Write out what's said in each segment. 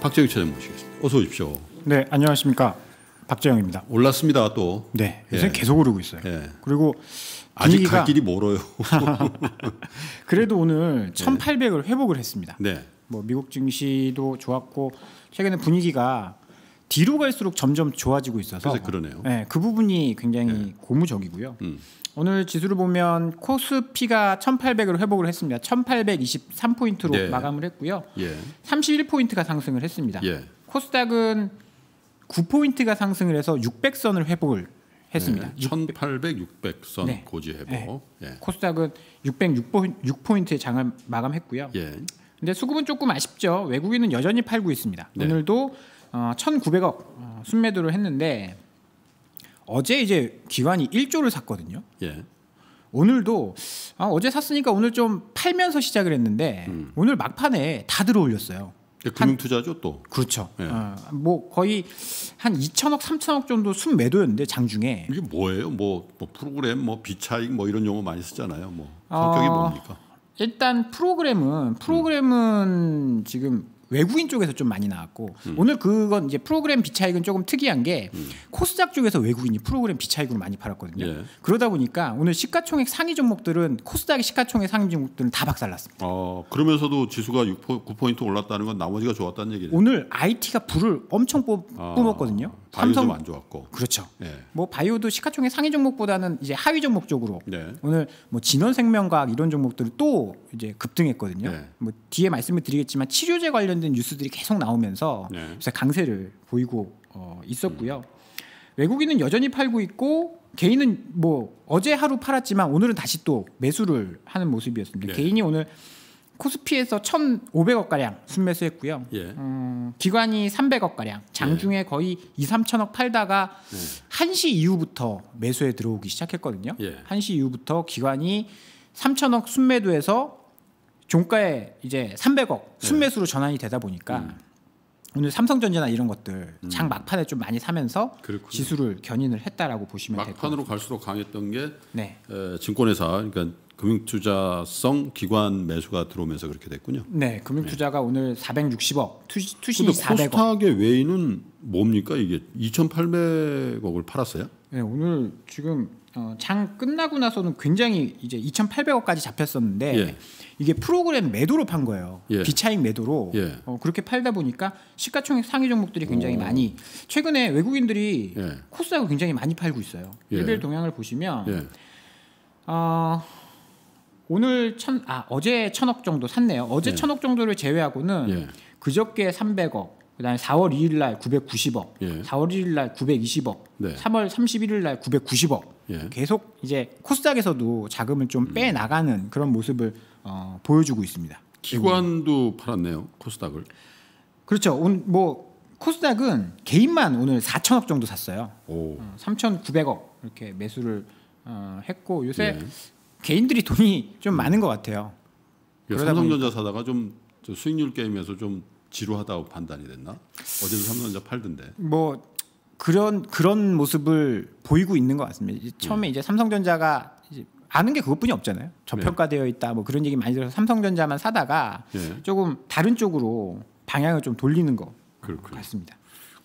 박재영 차장 모시겠습니다. 어서 오십시오. 네, 안녕하십니까. 박재영입니다. 올랐습니다, 또. 네, 예. 요새 예. 계속 오르고 있어요. 예. 그리고 아직 갈 길이 멀어요. 그래도 오늘 1800을 회복을 했습니다. 네. 뭐 미국 증시도 좋았고 최근에 분위기가 뒤로 갈수록 점점 좋아지고 있어서 그러네요. 네, 그 부분이 굉장히 네. 고무적이고요. 음. 오늘 지수를 보면 코스피가 1800으로 회복을 했습니다. 1823포인트로 네. 마감을 했고요. 예. 31포인트가 상승을 했습니다. 예. 코스닥은 9포인트가 상승을 해서 600선을 회복을 했습니다. 네, 1800, 600선 네. 고지 네. 회복. 네. 코스닥은 606포인트에 장을 마감했고요. 예. 근데 수급은 조금 아쉽죠. 외국인은 여전히 팔고 있습니다. 네. 오늘도 어, 1,900억 어, 순매도를 했는데 어제 이제 기관이 1조를 샀거든요. 예. 오늘도 아, 어제 샀으니까 오늘 좀 팔면서 시작을 했는데 음. 오늘 막판에 다 들어올렸어요. 그 예, 금융 투자죠 또. 그렇죠. 예. 어, 뭐 거의 한 2천억, 3천억 정도 순매도였는데 장중에. 이게 뭐예요? 뭐, 뭐 프로그램, 뭐 비차익, 뭐 이런 용어 많이 쓰잖아요. 뭐 성격이 어, 뭡니까? 일단 프로그램은 프로그램은 음. 지금 외국인 쪽에서 좀 많이 나왔고 음. 오늘 그건 이제 프로그램 비차익은 조금 특이한 게 음. 코스닥 쪽에서 외국인이 프로그램 비차익으로 많이 팔았거든요. 예. 그러다 보니까 오늘 시가총액 상위 종목들은 코스닥의 시가총액 상위 종목들은 다 박살났습니다. 어, 그러면서도 지수가 6포, 9포인트 올랐다는 건 나머지가 좋았다는 얘기네요. 오늘 IT가 불을 엄청 뿜, 었거든요 아, 삼성 안 좋았고. 그렇죠. 예. 뭐 바이오도 시가총액 상위 종목보다는 이제 하위 종목 쪽으로 예. 오늘 뭐 진원생명과학 이런 종목들이 또 이제 급등했거든요. 네. 뭐 뒤에 말씀을 드리겠지만 치료제 관련 관련된 뉴스들이 계속 나오면서 네. 강세를 보이고 어, 있었고요. 음. 외국인은 여전히 팔고 있고 개인은 뭐 어제 하루 팔았지만 오늘은 다시 또 매수를 하는 모습이었습니다. 네. 개인이 오늘 코스피에서 1,500억 가량 순매수했고요. 예. 음, 기관이 300억 가량, 장중에 예. 거의 2, 3천억 팔다가 예. 1시 이후부터 매수에 들어오기 시작했거든요. 예. 1시 이후부터 기관이 3천억 순매도에서 종가에 이제 300억 순매수로 전환이 되다 보니까 음. 오늘 삼성전자나 이런 것들 음. 장 막판에 좀 많이 사면서 그렇군요. 지수를 견인을 했다라고 보시면 될것 같아요. 막판으로 갈수록 강했던 게 네. 에, 증권회사 그러니까 금융투자성 기관 매수가 들어오면서 그렇게 됐군요. 네, 금융투자가 네. 오늘 460억, 투시, 투신 400억. 코스닥의 외인은 뭡니까 이게 2,800억을 팔았어요? 네, 오늘 지금 어, 장 끝나고 나서는 굉장히 이제 2,800억까지 잡혔었는데 예. 이게 프로그램 매도로 판 거예요. 예. 비차익 매도로 예. 어, 그렇게 팔다 보니까 시가총액 상위 종목들이 굉장히 오. 많이 최근에 외국인들이 예. 코스닥을 굉장히 많이 팔고 있어요. 예. 일별 동향을 보시면 어, 오늘 천, 아 어제 천억 정도 샀네요. 어제 천억 정도를 제외하고는 그저께 300억, 그다음에 4월 2일 날 990억, 예. 4월 1일 날 920억, 네. 3월 31일 날 990억. 예. 계속 이제 코스닥에서도 자금을 좀빼 음. 나가는 그런 모습을 어, 보여주고 있습니다. 기관도 팔았네요 코스닥을. 그렇죠. 뭐 코스닥은 개인만 오늘 4천억 정도 샀어요. 오. 3,900억 어, 이렇게 매수를 어, 했고 요새 예. 개인들이 돈이 좀 음. 많은 것 같아요. 삼성전자 사다가 좀 수익률 게임에서 좀 지루하다고 판단이 됐나? 어제도 삼성전자 팔던데. 뭐 그런 그런 모습을 보이고 있는 것 같습니다. 이제 처음에 네. 이제 삼성전자가 이제 아는 게 그것뿐이 없잖아요. 저평가되어 네. 있다 뭐 그런 얘기 많이 들어서 삼성전자만 사다가 네. 조금 다른 쪽으로 방향을 좀 돌리는 거 그렇군요. 같습니다.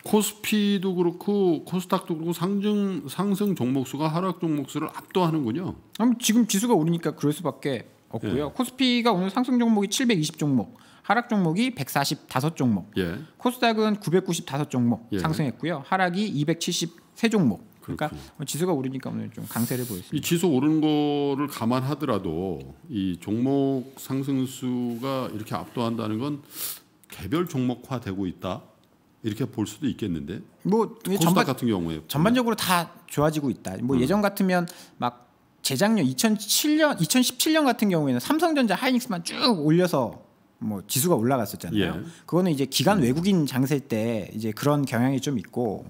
코스피도 그렇고 코스닥도 그렇고 상승 상승 종목 수가 하락 종목 수를 압도하는군요. 그럼 지금 지수가 오르니까 그럴 수밖에 없고요. 예. 코스피가 오늘 상승 종목이 720 종목, 하락 종목이 145 종목, 예. 코스닥은 995 종목 예. 상승했고요. 하락이 273 종목. 그러니까 그렇군요. 뭐 지수가 오르니까 오늘 좀 강세를 보였습니다. 이 지수 오른 거를 감안하더라도 이 종목 상승수가 이렇게 압도한다는 건 개별 종목화되고 있다. 이렇게 볼 수도 있겠는데. 뭐 코스닥 전반, 같은 경우에 전반적으로 다 좋아지고 있다. 뭐 음. 예전 같으면 막 재작년 2007년, 2017년 같은 경우에는 삼성전자, 하이닉스만 쭉 올려서 뭐 지수가 올라갔었잖아요. 예. 그거는 이제 기간 음. 외국인 장세 때 이제 그런 경향이 좀 있고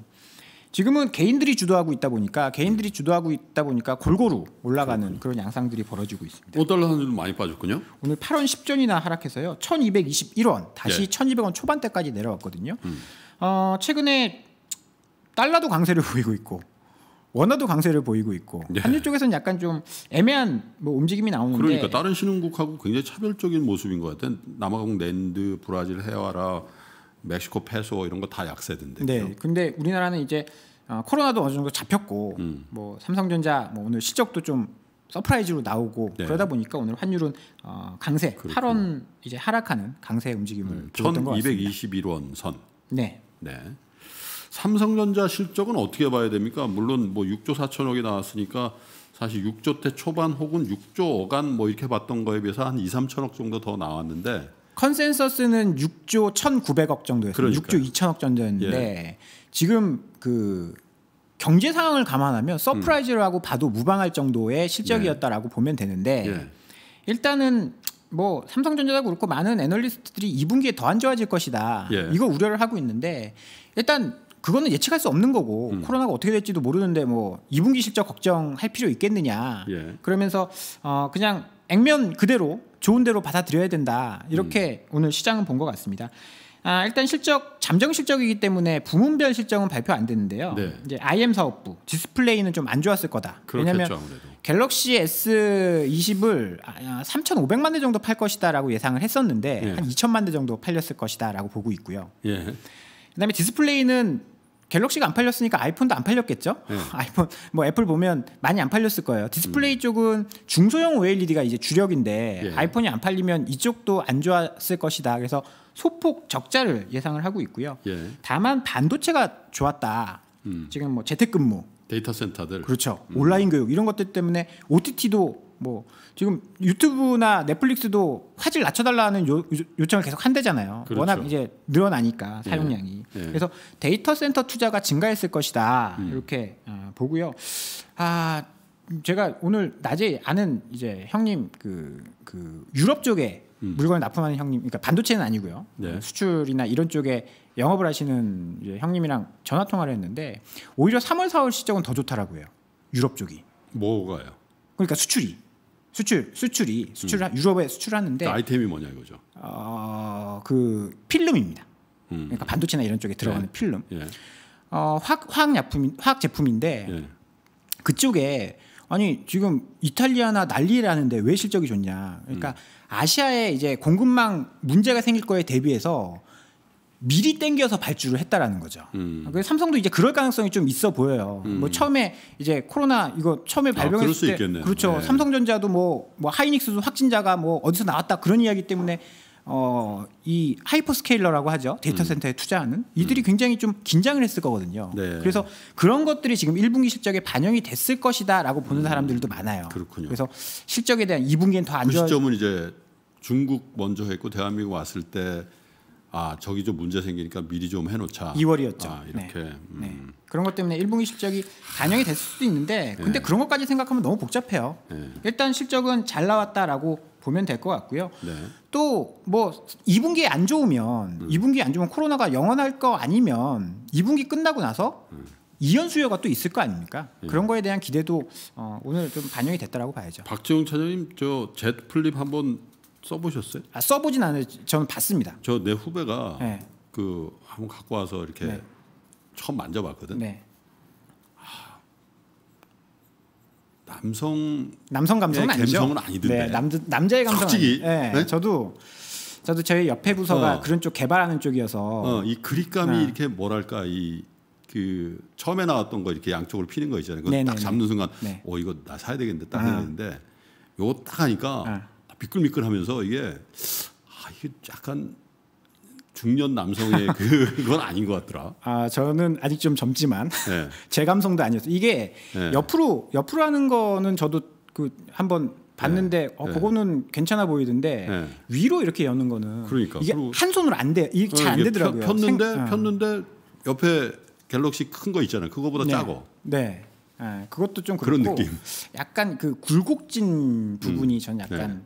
지금은 개인들이 주도하고 있다 보니까 개인들이 예. 주도하고 있다 보니까 골고루 올라가는 그런 양상들이 벌어지고 있습니다. 5달러 뭐 선율은 많이 빠졌군요. 오늘 8원 10전이나 하락해서요. 1221원 다시 예. 1200원 초반대까지 내려왔거든요. 음. 어, 최근에 달러도 강세를 보이고 있고 원화도 강세를 보이고 있고 네. 예. 한일 쪽에서는 약간 좀 애매한 뭐 움직임이 나오는데 그러니까 다른 신흥국하고 굉장히 차별적인 모습인 것 같아요. 남아공 랜드, 브라질 해와라 멕시코 페소 이런 거 다 약세던데. 네. 근데 우리나라는 이제 어, 코로나도 어느 정도 잡혔고 음. 뭐 삼성전자 뭐 오늘 실적도 좀 서프라이즈로 나오고 네. 그러다 보니까 오늘 환율은 어, 강세 그렇구나. 8원 이제 하락하는 강세 움직임을 음, 보였던 것 같습니다. 1,221원 선. 네. 네. 삼성전자 실적은 어떻게 봐야 됩니까? 물론 뭐 6조 4천억이 나왔으니까 사실 6조 대 초반 혹은 6조 어간 뭐 이렇게 봤던 거에 비해서 한 2, 3천억 정도 더 나왔는데 컨센서스는 6조 1,900억 정도였어요. 6조 2천억 정도였는데 예. 지금 그 경제 상황을 감안하면 서프라이즈라고 음. 봐도 무방할 정도의 실적이었다라고 예. 보면 되는데 예. 일단은 뭐 삼성전자도 그렇고 많은 애널리스트들이 2분기에 더 안 좋아질 것이다. 예. 이거 우려를 하고 있는데 일단 그거는 예측할 수 없는 거고 음. 코로나가 어떻게 될지도 모르는데 뭐 2분기 실적 걱정할 필요 있겠느냐. 예. 그러면서 어 그냥 액면 그대로 좋은 대로 받아들여야 된다. 이렇게 음. 오늘 시장은 본 것 같습니다. 아, 일단 실적 잠정 실적이기 때문에 부문별 실적은 발표 안 됐는데요. 네. 이제 IM 사업부 디스플레이는 좀 안 좋았을 거다. 왜냐하면 갤럭시 S20을 3,500만 아, 아, 대 정도 팔 것이다라고 예상을 했었는데 예. 한 2천만 대 정도 팔렸을 것이다라고 보고 있고요. 예. 그다음에 디스플레이는 갤럭시가 안 팔렸으니까 아이폰도 안 팔렸겠죠. 네. 아이폰 뭐 애플 보면 많이 안 팔렸을 거예요. 디스플레이 음. 쪽은 중소형 OLED가 이제 주력인데 예. 아이폰이 안 팔리면 이쪽도 안 좋았을 것이다. 그래서 소폭 적자를 예상을 하고 있고요. 예. 다만 반도체가 좋았다. 음. 지금 뭐 재택근무, 데이터 센터들, 그렇죠. 음. 온라인 교육 이런 것들 때문에 OTT도 뭐 지금 유튜브나 넷플릭스도 화질 낮춰달라는 요, 요청을 계속 한대잖아요. 그렇죠. 워낙 이제 늘어나니까 예. 사용량이. 예. 예. 그래서 데이터 센터 투자가 증가했을 것이다 음. 이렇게 어, 보고요. 아 제가 오늘 낮에 아는 이제 형님 그, 그 유럽 쪽에 음. 물건을 납품하는 형님, 그러니까 반도체는 아니고요. 네. 그 수출이나 이런 쪽에 영업을 하시는 이제 형님이랑 전화 통화를 했는데 오히려 3월, 4월 시점은더 좋더라고요. 유럽 쪽이. 뭐가요? 그러니까 수출이. 수출 수출이 수출 음. 유럽에 수출하는데 그 아이템이 뭐냐 이거죠. 어그 필름입니다. 음. 그러니까 반도체나 이런 쪽에 들어가는 예. 필름. 예. 어 화학 화학 약품 화학 제품인데 예. 그쪽에 아니 지금 이탈리아나 난리라는데 왜 실적이 좋냐. 그러니까 음. 아시아에 이제 공급망 문제가 생길 거에 대비해서 미리 땡겨서 발주를 했다라는 거죠. 음. 삼성도 이제 그럴 가능성이 좀 있어 보여요. 음. 뭐 처음에 이제 코로나 이거 처음에 아, 발병했을 아, 때 그렇죠. 네. 삼성전자도 뭐, 뭐 하이닉스도 확진자가 뭐 어디서 나왔다 그런 이야기 때문에 어, 이 하이퍼스케일러라고 하죠. 데이터 음. 센터에 음. 투자하는 이들이 음. 굉장히 좀 긴장을 했을 거거든요. 네. 그래서 그런 것들이 지금 1분기 실적에 반영이 됐을 것이다라고 보는 음. 사람들도 많아요. 그렇군요. 그래서 실적에 대한 2분기엔 더안 좋아. 시점은 이제 중국 먼저 했고 대한민국 왔을 때아 저기 좀 문제 생기니까 미리 좀 해놓자. 2월이었죠. 아, 이렇게 네. 음. 네. 그런 것 때문에 1분기 실적이 반영이 됐을 수도 있는데 네. 근데 네. 그런 것까지 생각하면 너무 복잡해요. 네. 일단 실적은 잘 나왔다라고 보면 될 것 같고요. 또 뭐 2분기에 안 좋으면 음. 2분기에 안 좋으면 코로나가 영원할 거 아니면 2분기 끝나고 나서 음. 이연 수요가 또 있을 거 아닙니까? 예. 그런 거에 대한 기대도 어, 오늘 좀 반영이 됐다라고 봐야죠. 박지웅 차장님 저젯 플립 한번 써보셨어요? 아 써보진 않아요. 저는 봤습니다. 저 내 후배가 네. 그 한번 갖고 와서 이렇게 네. 처음 만져봤거든. 네. 아, 남성 남성 감성은 아니죠. 감성은 아니던데. 네, 남 남자의 감성. 솔직히. 네, 네, 저도 저도 저희 옆에 부서가 어. 그런 쪽 개발하는 쪽이어서 어, 이 그립감이 어. 이렇게 뭐랄까 이 그 처음에 나왔던 거 이렇게 양쪽으로 피는 거 있잖아요. 그거 네, 딱 잡는 순간, 네. 어 이거 나 사야 되겠는데 딱 아. 했는데 요거 딱 하니까. 아. 미끌미끌하면서 이게 아 이게 약간 중년 남성의 그 그건 아닌 것 같더라. 아 저는 아직 좀 젊지만 네. 제 감성도 아니었어 이게 네. 옆으로 옆으로 하는 거는 저도 그 한번 봤는데 네. 어 네. 그거는 괜찮아 보이던데 네. 위로 이렇게 여는 거는 그러니까 이게 한 손으로 안 돼. 이잘안 어, 되더라고요. 폈는데 생, 아. 폈는데 옆에 갤럭시 큰 거 있잖아요. 그거보다 네. 작어. 네. 아, 그것도 좀 그렇고 그런 느낌. 약간 그 굴곡진 부분이 음. 전 약간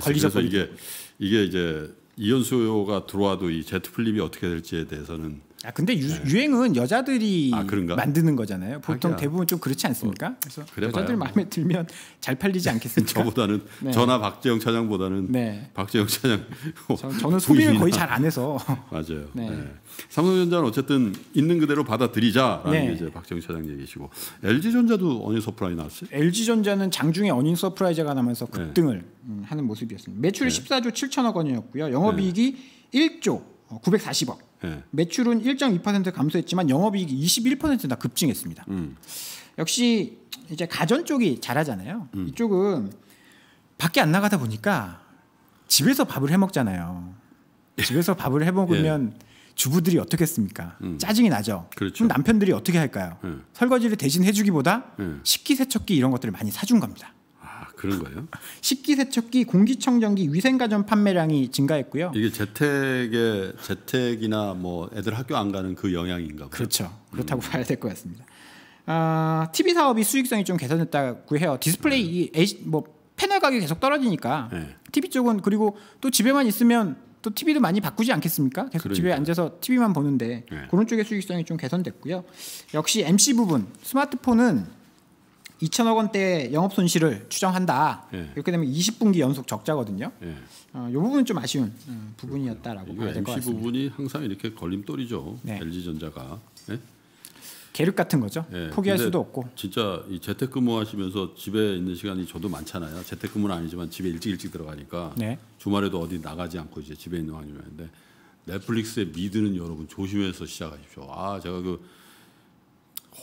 관리자 그서 이게 이게 이제 이현수가 들어와도 이 제트 플립이 어떻게 될지에 대해서는 아 근데 유, 네. 행은 여자들이 아, 만드는 거잖아요. 보통 하기야. 아, 대부분 좀 그렇지 않습니까? 어, 그래서 그래 여자들 마음에 들면 잘 팔리지 않겠습니까? 저보다는 네. 저나 박재영 차장보다는 네. 박재영 차장 저, 는 소비를 거의 잘 안 해서 맞아요. 네. 네. 삼성전자는 어쨌든 있는 그대로 받아들이자라는 네. 게 이제 박재영 차장 얘기시고 LG전자도 어닝 서프라이 나왔어요. LG전자는 장중에 어닝 서프라이즈가 나면서 급등을 음, 하는 모습이었습니다. 매출이 14조 7천억 원이었고요. 영업이익이 1조 940억. 네. 매출은 1.2% 감소했지만 영업이익이 21%나 급증했습니다. 음. 역시 이제 가전 쪽이 잘하잖아요. 음. 이쪽은 밖에 안 나가다 보니까 집에서 밥을 해 먹잖아요. 집에서 예. 밥을 해 먹으면 예. 주부들이 어떻겠습니까? 음. 짜증이 나죠. 그렇죠. 그럼 남편들이 어떻게 할까요? 예. 설거지를 대신 해주기보다 식기세척기 이런 것들을 많이 사준 겁니다. 그런 거예요? 식기 세척기, 공기청정기, 위생가전 판매량이 증가했고요. 이게 재택에 재택이나 뭐 애들 학교 안 가는 그 영향인가 봐요. 그렇죠. 음. 그렇다고 봐야 될 것 같습니다. 아, TV 사업이 수익성이 좀 개선됐다고 해요. 디스플레이 네. 이, 뭐 패널 가격이 계속 떨어지니까 네. TV 쪽은 그리고 또 집에만 있으면 또 TV도 많이 바꾸지 않겠습니까? 계속 그러니까. 집에 앉아서 TV만 보는데 네. 그런 쪽의 수익성이 좀 개선됐고요. 역시 MC 부분 스마트폰은 2천억 원대 영업 손실을 추정한다. 예. 이렇게 되면 20분기 연속 적자거든요. 예. 어, 이 부분은 좀 아쉬운 음, 부분이었다라고 봐야 될 것 같습니다. 부분이 항상 이렇게 걸림돌이죠. 네. LG 전자가 예? 계륵 같은 거죠. 예. 포기할 수도 없고. 진짜 이 재택근무하시면서 집에 있는 시간이 저도 많잖아요. 재택근무는 아니지만 집에 일찍 일찍 들어가니까 네. 주말에도 어디 나가지 않고 이제 집에 있는 환경인데 넷플릭스의 미드는 여러분 조심해서 시작하십시오. 아 제가 그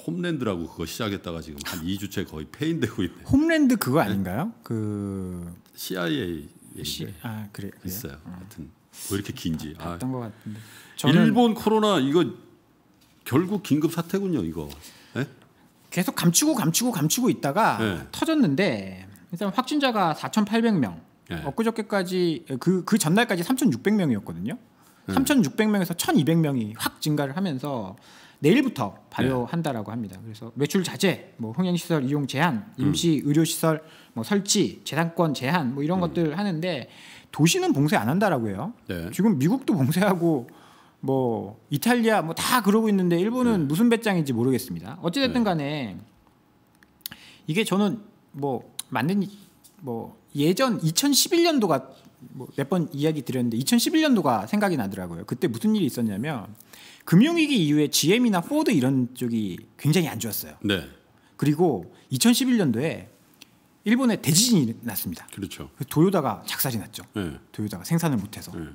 홈랜드라고 그거 시작했다가 지금 한 2주째 거의 폐인되고 있네. 홈랜드 그거 네. 아닌가요? 그 CIA C... 아 그래 요 있어요. 어. 하여튼 왜 이렇게 긴지. 아, 봤던 것 같은데. 저는... 일본 코로나 이거 결국 긴급 사태군요 이거. 네? 계속 감추고 감추고 감추고 있다가 네. 터졌는데 일단 확진자가 4,800명. 네. 예. 엊그저께까지 그그 그 전날까지 3,600명이었거든요. 3,600명에서 1,200명이 확 증가를 하면서 내일부터 발효한다라고 네. 합니다. 그래서 매출 자제, 뭐 흥행시설 이용 제한, 임시 음. 의료시설 뭐 설치, 재산권 제한 뭐 이런 음. 것들 하는데 도시는 봉쇄 안 한다라고 해요. 네. 지금 미국도 봉쇄하고 뭐 이탈리아 뭐 다 그러고 있는데 일본은 네. 무슨 배짱인지 모르겠습니다. 어찌됐든 간에 이게 저는 뭐 맞는 뭐 예전 2011년도가 뭐몇번 이야기 드렸는데 2011년도가 생각이 나더라고요. 그때 무슨 일이 있었냐면 금융위기 이후에 GM이나 포드 이런 쪽이 굉장히 안 좋았어요. 네. 그리고 2011년도에 일본에 대지진이 났습니다. 그렇죠. 그 도요다가 작살이 났죠. 네. 도요다가 생산을 못해서 네.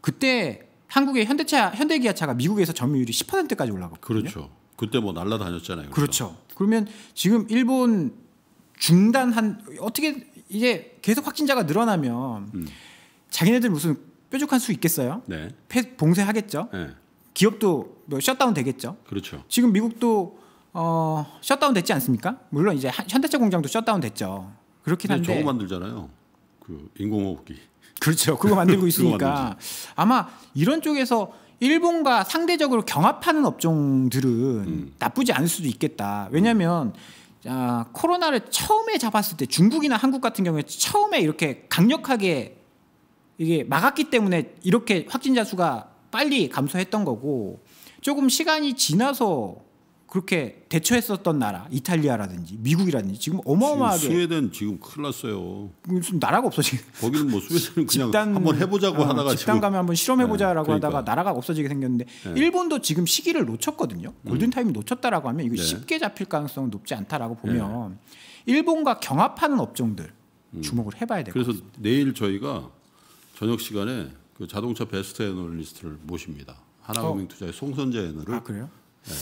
그때 한국의 현대차 현대기아차가 미국에서 점유율이 10%까지 올라갔고 그렇죠. 그때 뭐 날라다녔잖아요. 그렇죠. 그래서. 그러면 지금 일본 중단한 어떻게 이제 계속 확진자가 늘어나면 음. 자기네들 무슨 뾰족한 수 있겠어요? 네. 봉쇄하겠죠. 네. 기업도 뭐 셧다운 되겠죠. 그렇죠. 지금 미국도 어, 셧다운 됐지 않습니까? 물론 이제 현대차 공장도 셧다운 됐죠. 그렇긴 한데 저거 만들잖아요. 그 인공호흡기. 그렇죠. 그거 만들고 있으니까 그거 아마 이런 쪽에서 일본과 상대적으로 경합하는 업종들은 음. 나쁘지 않을 수도 있겠다. 왜냐하면 아, 코로나를 처음에 잡았을 때 중국이나 한국 같은 경우에 처음에 이렇게 강력하게 이게 막았기 때문에 이렇게 확진자 수가 빨리 감소했던 거고 조금 시간이 지나서 그렇게 대처했었던 나라 이탈리아라든지 미국이라든지 지금 어마어마하게 지금 스웨덴 지금 큰일 났어요. 무슨 나라가 없어 지금. 거기는 뭐 스웨덴은 그냥 집단, 한번 해보자고 어, 하다가 집단 감에 한번 실험해보자라고 네, 그러니까. 하다가 나라가 없어지게 생겼는데 네. 일본도 지금 시기를 놓쳤거든요. 음. 골든 타임이 놓쳤다라고 하면 이거 네. 쉽게 잡힐 가능성은 높지 않다라고 네. 보면 일본과 경합하는 업종들 음. 주목을 해봐야 돼요. 그래서 내일 저희가 저녁 시간에 그 자동차 베스트 애널리스트를 모십니다. 하나금융투자의 어. 송선재 애널을. 아 그래요? 네.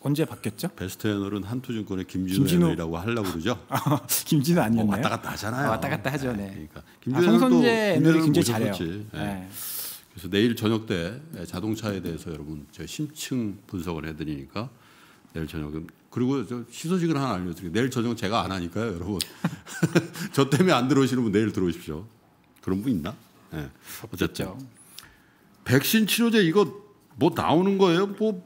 언제 바뀌었죠? 베스트 애널은 한투증권의 김진우, 김진우. 애널이라고 하려고 그러죠. 아, 김진우 아니었요뭐 어, 왔다 갔다 하잖아요. 아, 왔다 갔다 하죠. 네. 네. 그러니까 김진우 아, 송선재 애널이 굉장히 잘해요. 네. 네. 그래서 내일 저녁 때 자동차에 대해서 여러분 저 심층 분석을 해드리니까 내일 저녁 그리고 저 시소식을 하나 알려드릴게요. 내일 저녁 제가 안 하니까요, 여러분. 저 때문에 안 들어오시는 분 내일 들어오십시오. 그런 분 있나? 네. 어쨌든 죠 백신 치료제 이거 뭐 나오는 거예요? 뭐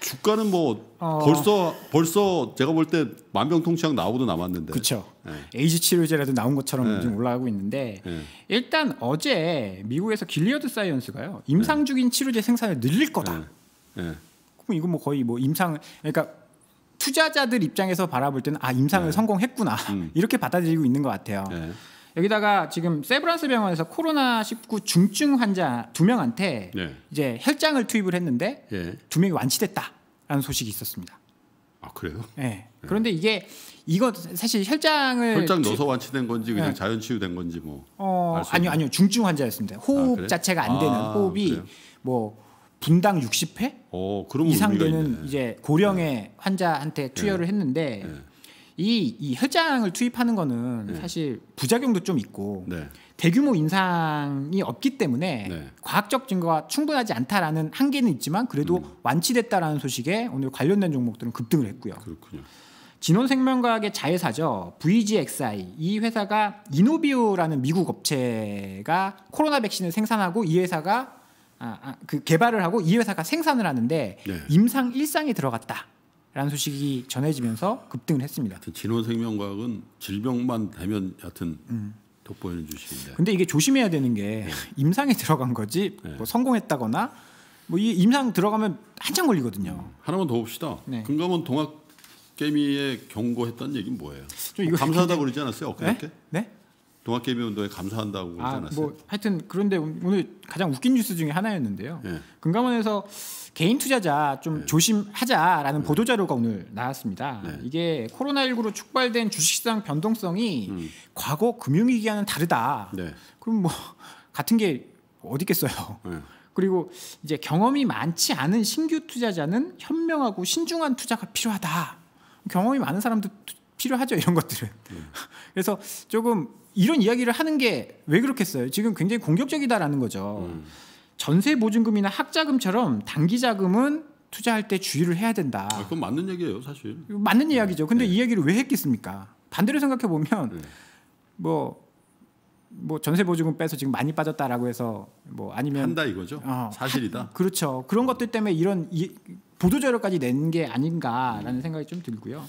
주가는 뭐 어... 벌써 벌써 제가 볼 때 만병통치약 나오고도 남았는데. 그렇죠. 네. 에이즈 치료제라도 나온 것처럼 네. 지금 올라가고 있는데 네. 일단 어제 미국에서 길리어드 사이언스가요 임상 중인 치료제 생산을 늘릴 거다. 그럼 이건 뭐 거의 뭐 임상 그러니까 투자자들 입장에서 바라볼 때는 아 임상을 성공했구나 음. 이렇게 받아들이고 있는 것 같아요. 여기다가 지금 세브란스 병원에서 코로나 19 중증 환자 두 명한테 네. 이제 혈장을 투입을 했는데 예. 두 명이 완치됐다라는 소식이 있었습니다. 아 그래요? 네. 그런데 이게 이거 사실 혈장을 혈장 넣어서 완치된 건지 그냥 네. 자연 치유된 건지 뭐 어, 아니요 아니요 중증 환자였습니다. 아, 호흡 아, 그래? 자체가 안 되는 아, 호흡이 그래요? 뭐 분당 60회 오, 이상 되는 이제 고령의 네. 환자한테 투여를 했는데 이, 이 혈장을 투입하는 거는 네. 사실 부작용도 좀 있고 네. 대규모 인상이 없기 때문에 네. 과학적 증거가 충분하지 않다라는 한계는 있지만 그래도 음. 완치됐다라는 소식에 오늘 관련된 종목들은 급등을 했고요. 그렇군요. 진원생명과학의 자회사죠 VGXI 이 회사가 이노비오라는 미국 업체가 코로나 백신을 생산하고 이 회사가 아, 아, 그 개발을 하고 이 회사가 생산을 하는데 네. 임상 일상에 들어갔다. 라는 소식이 전해지면서 급등을 했습니다. 진원생명과학은 질병만 되면 여튼 음. 돋보이는 주식인데. 근데 이게 조심해야 되는 게 네. 임상에 들어간 거지 네. 뭐 성공했다거나 뭐이 임상 들어가면 한참 걸리거든요. 음. 하나만 더 봅시다. 네. 금감원 동학 개미에 경고했다 얘기는 뭐예요? 좀 이거 감사하다 그러지 않았어요? 네? 엊그저께? 네? 동학개미 운동에 감사한다고 그러지 아, 않았어요? 뭐 하여튼 그런데 오늘 가장 웃긴 뉴스 중에 하나였는데요. 예. 금감원에서 개인 투자자 좀 예. 조심하자라는 예. 보도 자료가 오늘 나왔습니다. 네. 이게 코로나19로 촉발된 주식시장 변동성이 음. 과거 금융위기와는 다르다. 네. 그럼 뭐 같은 게 어디 있겠어요? 예. 그리고 이제 경험이 많지 않은 신규 투자자는 현명하고 신중한 투자가 필요하다. 경험이 많은 사람도 필요하죠 이런 것들은. 예. 그래서 조금 이런 이야기를 하는 게 왜 그렇겠어요? 지금 굉장히 공격적이다라는 거죠. 음. 전세 보증금이나 학자금처럼 단기 자금은 투자할 때 주의를 해야 된다. 아, 그건 맞는 얘기예요, 사실. 맞는 네. 이야기죠. 근데 네. 이얘기를왜 했겠습니까? 반대로 생각해 보면 네. 뭐뭐 뭐 전세 보증금 빼서 지금 많이 빠졌다라고 해서 뭐 아니면 한다 이거죠 어, 사실이다 하, 그렇죠 그런 음. 것들 때문에 이런 이, 보도 자료까지 낸 게 아닌가라는 음. 생각이 좀 들고요.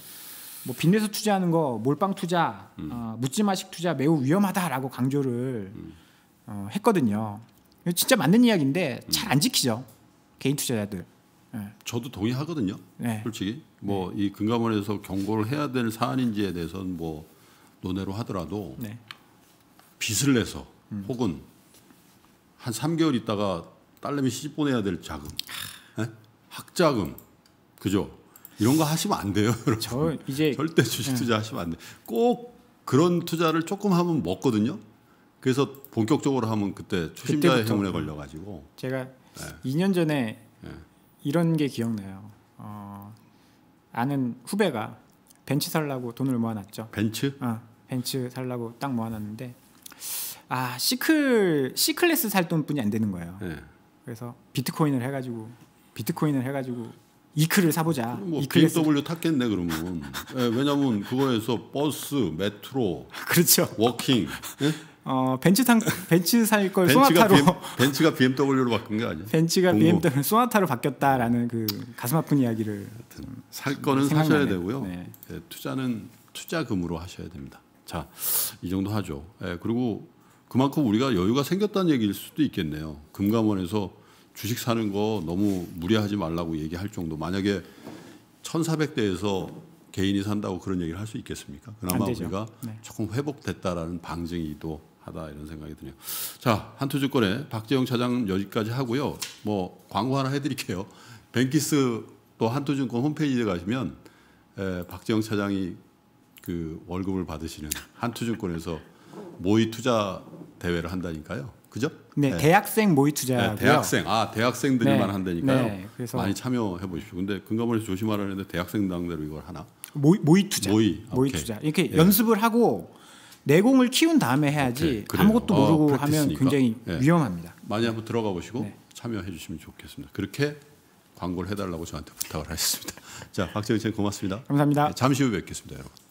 뭐 빚내서 투자하는 거 몰빵 투자, 음. 어, 묻지마식 투자 매우 위험하다라고 강조를 음. 어, 했거든요. 진짜 맞는 이야기인데 음. 잘안 지키죠 개인 투자자들. 네. 저도 동의하거든요. 네. 솔직히 네. 뭐이 금감원에서 경고를 해야 될 사안인지에 대해서는 뭐 논외로 하더라도 네. 빚을 내서 음. 혹은 한 3개월 있다가 딸내미 시집 보내야 될 자금, 하... 예? 학자금, 그죠? 이런 거 하시면 안 돼요, 저 이제 절대 주식 예. 투자 하시면 안 돼. 꼭 그런 투자를 조금 하면 먹거든요. 그래서 본격적으로 하면 그때 초심자의 행운에 걸려 가지고 제가 네. 예. 2년 전에 네. 이런 게 기억나요. 어, 아는 후배가 벤츠 살라고 돈을 모아놨죠. 벤츠? 어, 벤츠 살라고 딱 모아놨는데 아 시클 시클래스 살 돈뿐이 안 되는 거예요. 네. 그래서 비트코인을 해가지고 비트코인을 해가지고 이클을 사보자. 뭐 BMW 탔겠네 그러면. 네, 왜냐면 그거에서 버스, 메트로, 그렇죠. 워킹. 네? 어 벤츠 탄 벤츠 살걸 소나타로 BM, 벤츠가 BMW로 바뀐 거 아니야? 벤츠가 BMW 소나타로 바뀌었다라는 그 가슴 아픈 이야기를 살 거는 사셔야 되고요. 네. 네, 투자는 투자금으로 하셔야 됩니다. 자, 이 정도 하죠. 예, 그리고 그만큼 우리가 여유가 생겼다는 얘기일 수도 있겠네요. 금감원에서 주식 사는 거 너무 무리하지 말라고 얘기할 정도 만약에 1,400대에서 개인이 산다고 그런 얘기를 할 수 있겠습니까? 그나마 우리가 네. 조금 회복됐다라는 방증이기도 하다 이런 생각이 드네요. 자, 한투주권에 박재영 차장 여기까지 하고요. 뭐 광고 하나 해드릴게요. 뱅키스 또한투주권 홈페이지에 가시면 에, 박재영 차장이 그 월급을 받으시는 한투주권에서 모의 투자 대회를 한다니까요. 그죠? 네, 네. 대학생 모의 네, 투자고요. 네, 대학생 아 대학생들만 네. 한다니까요. 네, 그래서 많이 참여해 보십시오. 근데 금감원에서 조심하라는데 대학생 당대로 이걸 하나? 모의, 모의 투자. 모의, 모의 오케이. 투자. 이렇게 예. 연습을 하고 내공을 키운 다음에 해야지 아무것도 어, 모르고 어, 하면 굉장히 예. 위험합니다. 많이 한번 들어가 보시고 네. 참여해 주시면 좋겠습니다. 그렇게 광고를 해달라고 저한테 부탁을 하셨습니다. 자, 박재영 씨 고맙습니다. 감사합니다. 예, 잠시 후 뵙겠습니다, 여러분.